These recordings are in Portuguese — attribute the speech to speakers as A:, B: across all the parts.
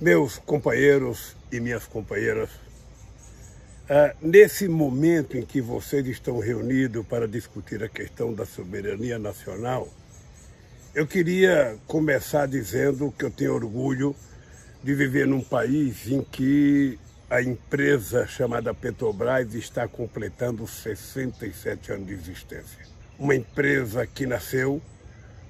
A: meus companheiros e minhas companheiras, ah, nesse momento em que vocês estão reunidos para discutir a questão da soberania nacional, eu queria começar dizendo que eu tenho orgulho de viver num país em que a empresa chamada Petrobras está completando 67 anos de existência. Uma empresa que nasceu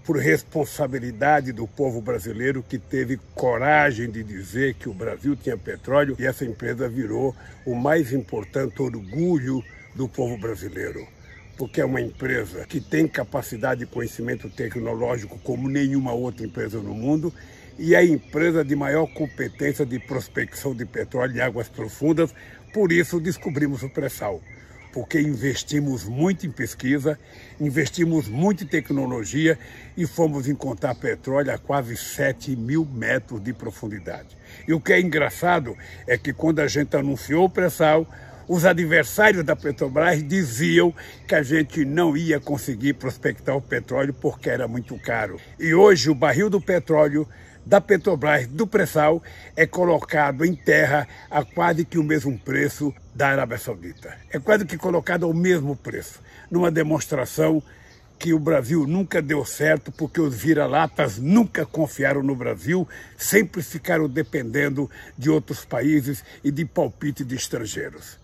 A: por responsabilidade do povo brasileiro que teve coragem de dizer que o Brasil tinha petróleo e essa empresa virou o mais importante orgulho do povo brasileiro. Porque é uma empresa que tem capacidade e conhecimento tecnológico como nenhuma outra empresa no mundo e é a empresa de maior competência de prospecção de petróleo em águas profundas, por isso descobrimos o pré-sal porque investimos muito em pesquisa, investimos muito em tecnologia e fomos encontrar petróleo a quase 7 mil metros de profundidade. E o que é engraçado é que quando a gente anunciou o pré-sal, os adversários da Petrobras diziam que a gente não ia conseguir prospectar o petróleo porque era muito caro. E hoje o barril do petróleo da Petrobras do pré-sal é colocado em terra a quase que o mesmo preço da Arábia Saudita. É quase que colocado ao mesmo preço, numa demonstração que o Brasil nunca deu certo porque os vira-latas nunca confiaram no Brasil, sempre ficaram dependendo de outros países e de palpite de estrangeiros.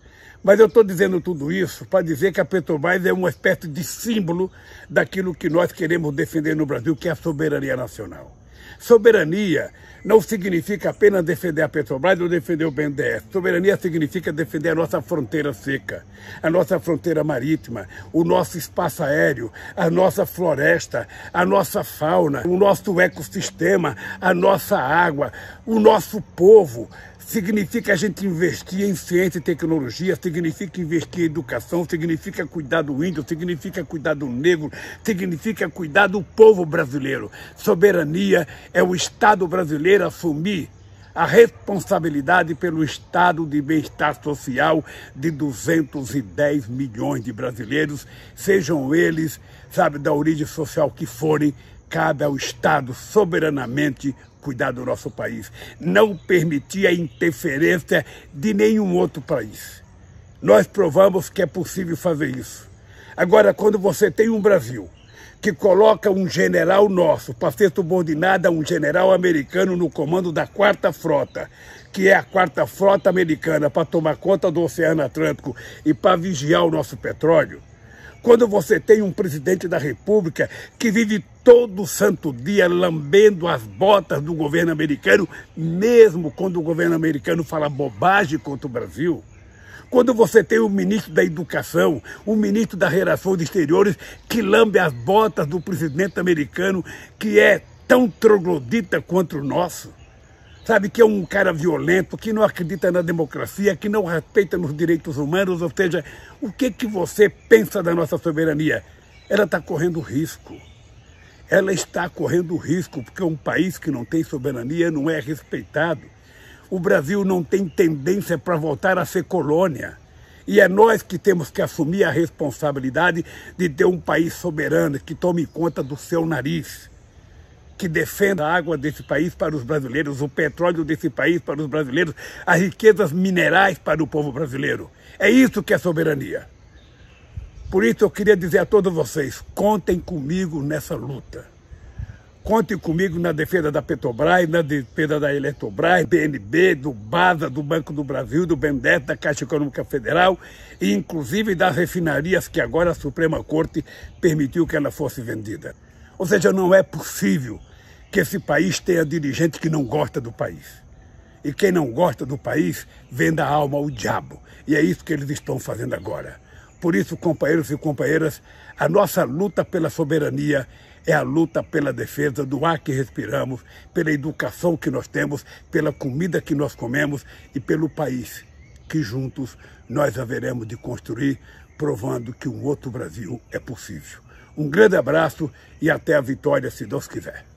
A: Mas eu estou dizendo tudo isso para dizer que a Petrobras é uma espécie de símbolo daquilo que nós queremos defender no Brasil, que é a soberania nacional. Soberania não significa apenas defender a Petrobras ou defender o BNDES. Soberania significa defender a nossa fronteira seca, a nossa fronteira marítima, o nosso espaço aéreo, a nossa floresta, a nossa fauna, o nosso ecossistema, a nossa água, o nosso povo significa a gente investir em ciência e tecnologia, significa investir em educação, significa cuidar do índio, significa cuidar do negro, significa cuidar do povo brasileiro. Soberania é o Estado brasileiro assumir a responsabilidade pelo estado de bem-estar social de 210 milhões de brasileiros, sejam eles, sabe, da origem social que forem, Cabe ao Estado soberanamente cuidar do nosso país, não permitir a interferência de nenhum outro país. Nós provamos que é possível fazer isso. Agora, quando você tem um Brasil que coloca um general nosso para ser subordinado a um general americano no comando da Quarta Frota, que é a Quarta Frota americana para tomar conta do Oceano Atlântico e para vigiar o nosso petróleo, quando você tem um presidente da República que vive todo santo dia lambendo as botas do governo americano, mesmo quando o governo americano fala bobagem contra o Brasil. Quando você tem o ministro da Educação, o ministro das Relações Exteriores, que lambe as botas do presidente americano, que é tão troglodita quanto o nosso. Sabe que é um cara violento, que não acredita na democracia, que não respeita nos direitos humanos, ou seja, o que que você pensa da nossa soberania? Ela está correndo risco ela está correndo risco, porque um país que não tem soberania não é respeitado. O Brasil não tem tendência para voltar a ser colônia. E é nós que temos que assumir a responsabilidade de ter um país soberano que tome conta do seu nariz, que defenda a água desse país para os brasileiros, o petróleo desse país para os brasileiros, as riquezas minerais para o povo brasileiro. É isso que é soberania. Por isso eu queria dizer a todos vocês, contem comigo nessa luta. Contem comigo na defesa da Petrobras, na defesa da Eletrobras, BNB, do BASA, do Banco do Brasil, do BNDES, da Caixa Econômica Federal e inclusive das refinarias que agora a Suprema Corte permitiu que ela fosse vendida. Ou seja, não é possível que esse país tenha dirigente que não gosta do país. E quem não gosta do país, venda a alma ao diabo. E é isso que eles estão fazendo agora. Por isso, companheiros e companheiras, a nossa luta pela soberania é a luta pela defesa do ar que respiramos, pela educação que nós temos, pela comida que nós comemos e pelo país que juntos nós haveremos de construir, provando que um outro Brasil é possível. Um grande abraço e até a vitória, se Deus quiser.